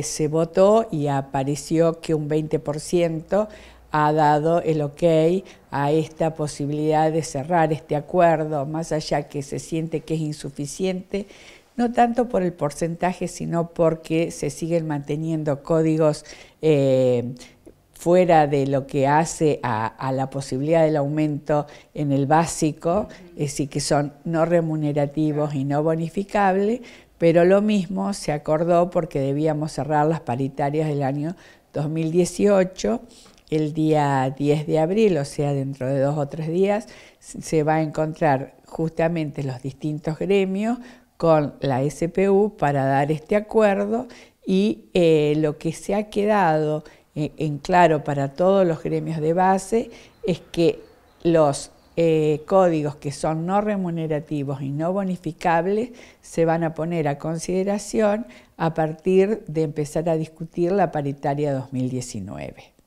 Se votó y apareció que un 20% ha dado el ok a esta posibilidad de cerrar este acuerdo, más allá que se siente que es insuficiente, no tanto por el porcentaje, sino porque se siguen manteniendo códigos eh, fuera de lo que hace a, la posibilidad del aumento en el básico, es decir, que son no remunerativos y no bonificables, pero lo mismo se acordó porque debíamos cerrar las paritarias del año 2018 el día 10 de abril, o sea, dentro de dos o tres días, se va a encontrar justamente los distintos gremios con la SPU para dar este acuerdo y eh, lo que se ha quedado en claro para todos los gremios de base es que los eh, códigos que son no remunerativos y no bonificables se van a poner a consideración a partir de empezar a discutir la paritaria 2019.